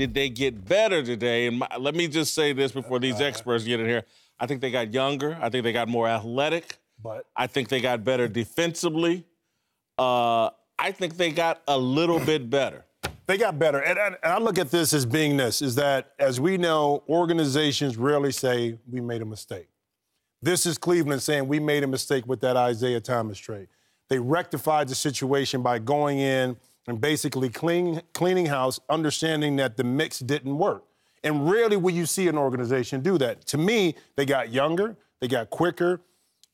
Did they get better today? And my, let me just say this before these uh-huh. experts get in here. I think they got younger. I think they got more athletic. But I think they got better defensively. Uh, I think they got a little bit better. They got better. And, and, and I look at this as being this is that, as we know, organizations rarely say we made a mistake. This is Cleveland saying we made a mistake with that Isaiah Thomas trade. They rectified the situation by going in and basically clean, cleaning house, understanding that the mix didn't work. And rarely will you see an organization do that. To me, they got younger, they got quicker.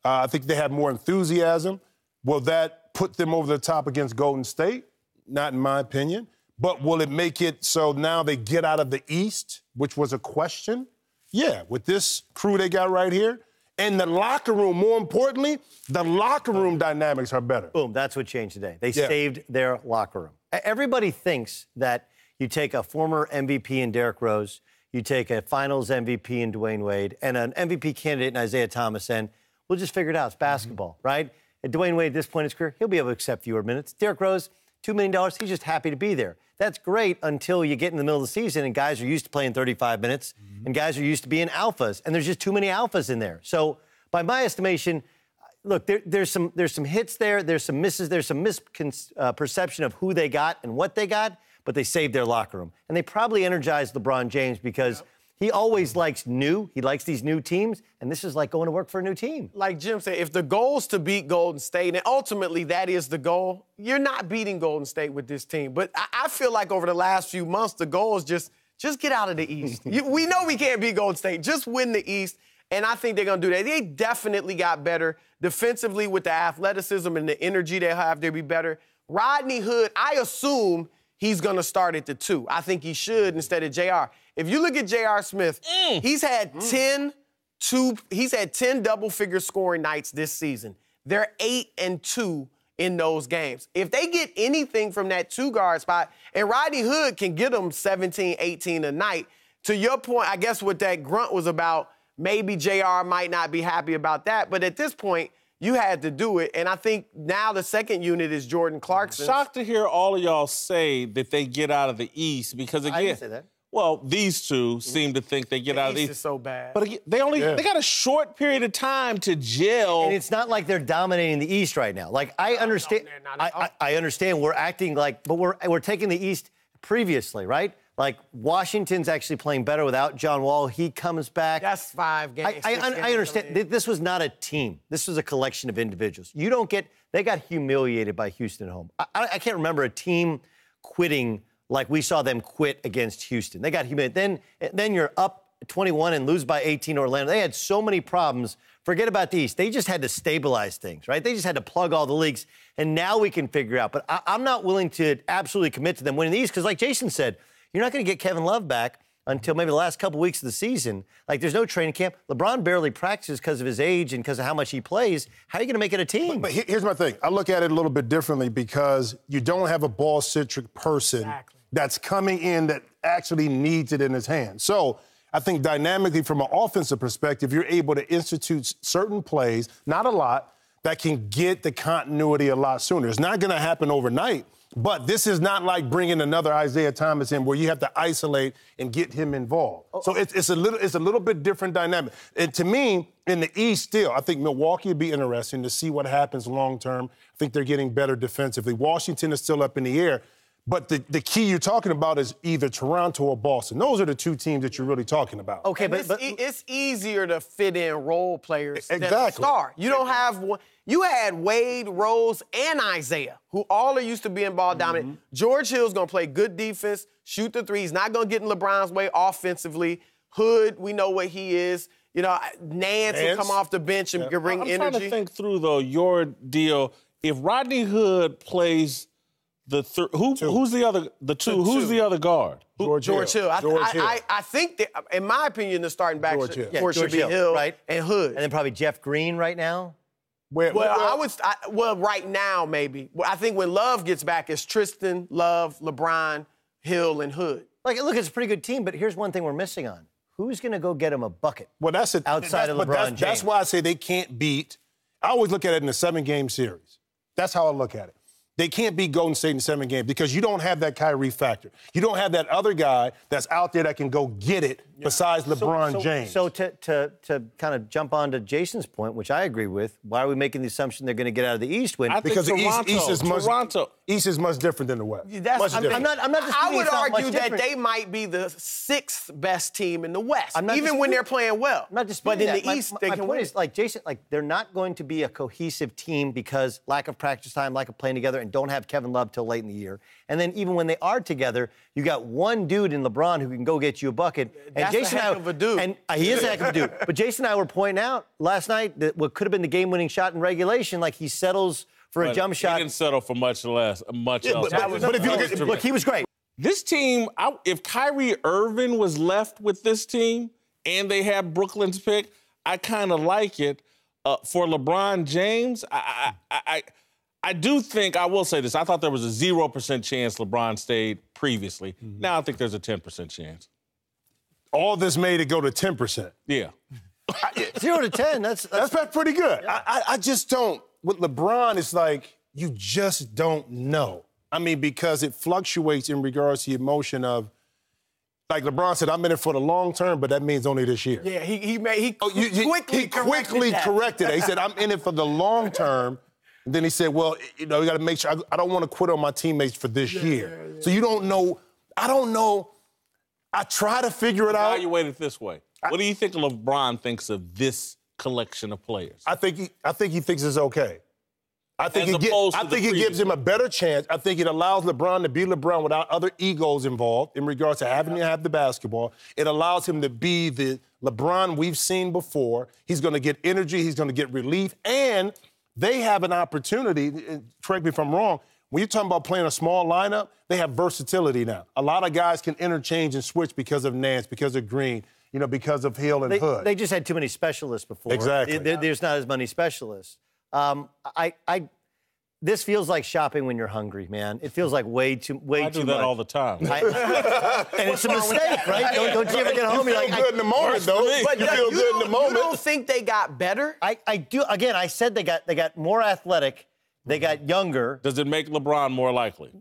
Uh, I think they had more enthusiasm. Will that put them over the top against Golden State? Not in my opinion. But will it make it so now they get out of the East, which was a question? Yeah, with this crew they got right here, and the locker room, more importantly, the locker room dynamics are better. Boom, that's what changed today. They yeah. saved their locker room. Everybody thinks that you take a former MVP in Derrick Rose, you take a finals MVP in Dwayne Wade, and an MVP candidate in Isaiah Thomas, and we'll just figure it out. It's mm-hmm. basketball, mm-hmm. right? And Dwayne Wade, at this point in his career, he'll be able to accept fewer minutes. Derrick Rose, $2 million, he's just happy to be there. That's great until you get in the middle of the season and guys are used to playing 35 minutes mm-hmm. and guys are used to being alphas, and there's just too many alphas in there. So, by my estimation, look, there, there's, some, there's some hits there, there's some misses, there's some misperception uh, of who they got and what they got, but they saved their locker room. And they probably energized LeBron James because. Yep he always likes new. He likes these new teams, and this is like going to work for a new team. Like Jim said, if the goal is to beat Golden State, and ultimately that is the goal, you're not beating Golden State with this team. But I, I feel like over the last few months, the goal is just just get out of the East. you, we know we can't beat Golden State. Just win the East. And I think they're going to do that. They definitely got better defensively with the athleticism and the energy they have. They'll be better. Rodney Hood, I assume he's gonna start at the two. I think he should instead of JR. If you look at JR Smith, mm. he's had mm. 10 two, he's had 10 double figure scoring nights this season. They're eight and two in those games. If they get anything from that two guard spot, and Rodney Hood can get them 17, 18 a night. To your point, I guess what that grunt was about, maybe JR might not be happy about that. But at this point, you had to do it. And I think now the second unit is Jordan Clarkson. Shocked to hear all of y'all say that they get out of the East because again. Well, these two seem to think they get the out East of these. so bad. But they only yeah. they got a short period of time to gel. And it's not like they're dominating the East right now. Like I understand, no, no, I, I, I understand we're acting like, but we're we're taking the East previously, right? Like Washington's actually playing better without John Wall. He comes back. That's five games. I, I, games I understand. This was not a team. This was a collection of individuals. You don't get. They got humiliated by Houston at home. I, I can't remember a team quitting like we saw them quit against Houston. They got humiliated. Then then you're up 21 and lose by 18 Orlando. They had so many problems. Forget about the East. They just had to stabilize things, right? They just had to plug all the leaks, and now we can figure out. But I, am not willing to absolutely commit to them winning the East because, like Jason said you're not going to get Kevin Love back until maybe the last couple weeks of the season. Like there's no training camp. LeBron barely practices because of his age and because of how much he plays. How are you going to make it a team? But, but, here's my thing. I look at it a little bit differently because you don't have a ball centric person exactly. that's coming in that actually needs it in his hand. So I think dynamically from an offensive perspective, you're able to institute certain plays, not a lot, that can get the continuity a lot sooner. It's not going to happen overnight. But this is not like bringing another Isaiah Thomas in where you have to isolate and get him involved. Oh. So oh. it's, it's, a little, it's a little bit different dynamic. And to me, in the East still, I think Milwaukee would be interesting to see what happens long term. I think they're getting better defensively. Washington is still up in the air. But the, the key you're talking about is either Toronto or Boston. Those are the two teams that you're really talking about. Okay, but, it's, but it's, easier to fit in role players exactly. than star. You don't have one. You had Wade, Rose, and Isaiah, who all are used to being ball dominant. Mm-hmm. George Hill's gonna play good defense, shoot the three. He's not gonna get in LeBron's way offensively. Hood, we know what he is. You know, Nance, Nance. will come off the bench and yeah. bring I'm energy. I'm trying to think through though your deal. If Rodney Hood plays the th- who two. who's the other the two, two who's the other guard? George, George Hill. Hill. I, George Hill. I, I, I, think that in my opinion the starting back George should, yeah, George should be Hill, Hill, right? and Hood. And then probably Jeff Green right now. Where, well, I would. I, well, right now maybe. Well, I think when Love gets back, it's Tristan, Love, LeBron, Hill, and Hood. Like, look, it's a pretty good team, but here's one thing we're missing on: who's going to go get him a bucket? Well, that's it. Outside that's, of LeBron that's, James, that's why I say they can't beat. I always look at it in a seven-game series. That's how I look at it. They can't beat Golden State in seven games because you don't have that Kyrie factor. You don't have that other guy that's out there that can go get it yeah. besides LeBron so, so, James. So to, to, to kind of jump on to Jason's point, which I agree with, why are we making the assumption they're going to get out of the East when? because Toronto, the East, East is much Toronto. East is much different than the West. That's, much I'm, different. I'm not. I'm not I would argue that they might be the sixth best team in the West, even when they're playing well. I'm not just. But in that. the East, my, they my can point win. is like Jason, like they're not going to be a cohesive team because lack of practice time, lack of playing together, and don't have Kevin Love till late in the year. And then even when they are together, you got one dude in LeBron who can go get you a bucket, and that's Jason and I, of a dude. And uh, he is a heck of a dude. But Jason and I were pointing out last night that what could have been the game-winning shot in regulation, like he settles for but a jump shot. He didn't settle for much less, much yeah, else. But, was, but if you look, at, look, he was great. This team, I, if Kyrie Irving was left with this team and they have Brooklyn's pick, I kind of like it. Uh, for LeBron James, I, I, I, I, do think I will say this. I thought there was a zero percent chance LeBron stayed previously. Mm-hmm. Now I think there's a ten percent chance all this made it go to 10%. Yeah. Zero to 10, that's, that's, that's pretty good. Yeah. I, I just don't, with LeBron, it's like you just don't know. I mean, because it fluctuates in regards to the emotion of, like LeBron said, I'm in it for the long term, but that means only this year. Yeah, he he made he, oh, you, quickly he corrected quickly that. corrected it. He said, I'm in it for the long term. And then he said, Well, you know, you got to make sure I, I don't want to quit on my teammates for this yeah, year. Yeah, yeah. So you don't know. I don't know I try to figure it Evaluate out. Evaluate it this way. I, what do you think LeBron thinks of this collection of players? I think he, I think he thinks it's okay. I think, it, I think it gives him a better chance. I think it allows LeBron to be LeBron without other egos involved in regards to having yeah. to have the basketball. It allows him to be the LeBron we've seen before. He's going to get energy, he's going to get relief, and they have an opportunity, correct me if I'm wrong, when you're talking about playing a small lineup, they have versatility now. A lot of guys can interchange and switch because of Nance, because of Green, you know, because of Hill and they, Hood. They just had too many specialists before. Exactly. There, there's not as many specialists. Um, I, I, this feels like shopping when you're hungry, man. It feels like way too, way too much. I do that all the time. I, and it's a mistake, right? Don't, don't, you ever get home? You feel like, good in the moment, though. But you feel good in the moment. You don't think they got better? I, I do. Again, I said they got they got more athletic they got younger. Does it make LeBron more likely?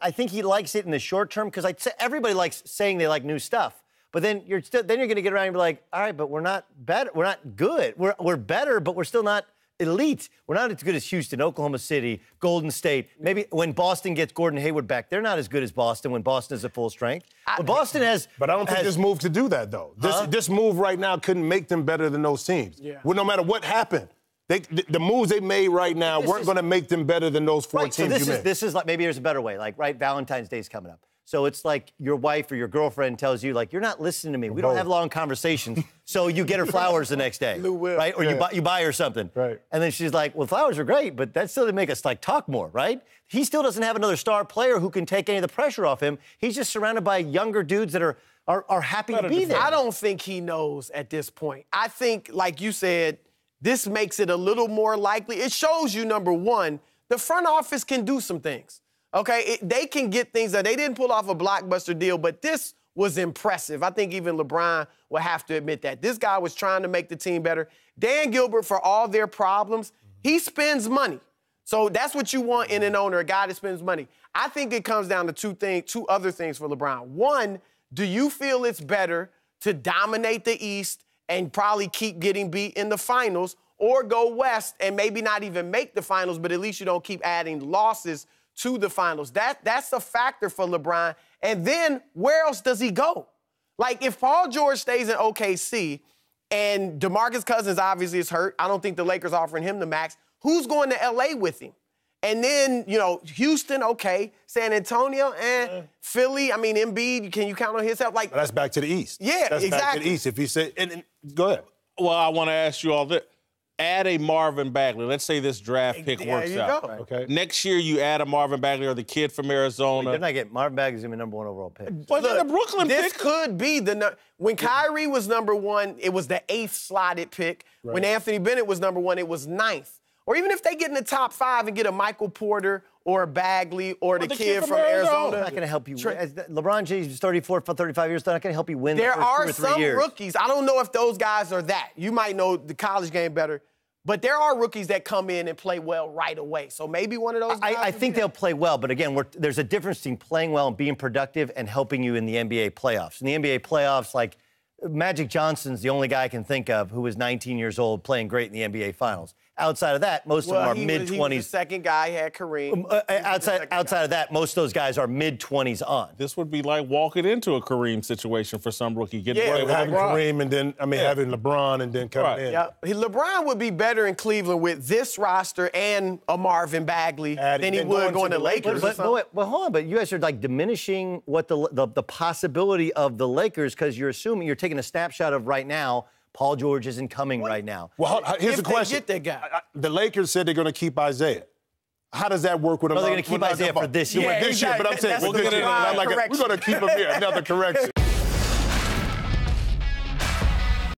I think he likes it in the short term because everybody likes saying they like new stuff. But then you're still, then you're going to get around and be like, all right, but we're not better. We're not good. We're, we're better, but we're still not elite. We're not as good as Houston, Oklahoma City, Golden State. Maybe when Boston gets Gordon Hayward back, they're not as good as Boston when Boston is at full strength. But Boston has. But I don't has, think this move to do that though. This huh? this move right now couldn't make them better than those teams. Yeah. Well, no matter what happened. They, the moves they made right now this weren't going to make them better than those four right, teams so this you is, made. This is like maybe there's a better way. Like right, Valentine's Day's coming up, so it's like your wife or your girlfriend tells you like you're not listening to me. We don't have long conversations, so you get her flowers the next day, right? Or yeah. you buy you buy her something, right? And then she's like, well, flowers are great, but that still didn't make us like talk more, right? He still doesn't have another star player who can take any of the pressure off him. He's just surrounded by younger dudes that are are, are happy not to be there. I don't think he knows at this point. I think, like you said this makes it a little more likely. It shows you, number one, the front office can do some things. Okay, it, they can get things that they didn't pull off a blockbuster deal, but this was impressive. I think even LeBron will have to admit that. This guy was trying to make the team better. Dan Gilbert, for all their problems, he spends money. So that's what you want in an owner, a guy that spends money. I think it comes down to two things, two other things for LeBron. One, do you feel it's better to dominate the East and probably keep getting beat in the finals or go west and maybe not even make the finals, but at least you don't keep adding losses to the finals. That that's a factor for LeBron. And then where else does he go? Like if Paul George stays in OKC and DeMarcus Cousins obviously is hurt, I don't think the Lakers offering him the max. Who's going to LA with him? And then, you know, Houston, okay. San Antonio, and eh. yeah. Philly, I mean, Embiid, can you count on his help? Like, but that's back to the East. Yeah, that's exactly. Back to the East. If he said, and, and Go ahead. Well, I want to ask you all this. Add a Marvin Bagley. Let's say this draft pick there works out. Right. Okay. Next year, you add a Marvin Bagley or the kid from Arizona. Wait, they're not getting Marvin Bagley's number one overall pick. But Look, the Brooklyn this pick could be the when Kyrie was number one, it was the eighth slotted pick. Right. When Anthony Bennett was number one, it was ninth. Or even if they get in the top five and get a Michael Porter or a Bagley or, or the, the, kid, kid from, from, Arizona. Arizona. I'm not going to help you. win. LeBron James is 34 for 35 years. i are not going to help you win. There the are some years. rookies. I don't know if those guys are that. You might know the college game better. But there are rookies that come in and play well right away. So maybe one of those. I, I think they'll play well, but again, there's a difference between playing well and being productive and helping you in the NBA playoffs. In the NBA playoffs, like Magic Johnson's the only guy I can think of who was 19 years old playing great in the NBA Finals. Outside of that, most well, of them are mid twenties. Second guy had Kareem. Um, uh, outside, outside guy. of that, most of those guys are mid twenties on. This would be like walking into a Kareem situation for some rookie. Getting yeah, right, having Kareem and then I mean yeah. having LeBron and then coming right. in. Yeah. LeBron would be better in Cleveland with this roster and a Marvin Bagley Add, than he would going, going to the Lakers. Lakers but, but, but, hold on, but you guys are like diminishing what the the, the possibility of the Lakers because you're assuming you're taking a snapshot of right now Paul George isn't coming what? right now. Well, here's if the question: get that guy. I, I, the Lakers said they're going to keep Isaiah. How does that work with him? Well, they're going to keep Isaiah for this year. Yeah, this year, but I'm saying well, this year, like we're going to keep him here. Another correction.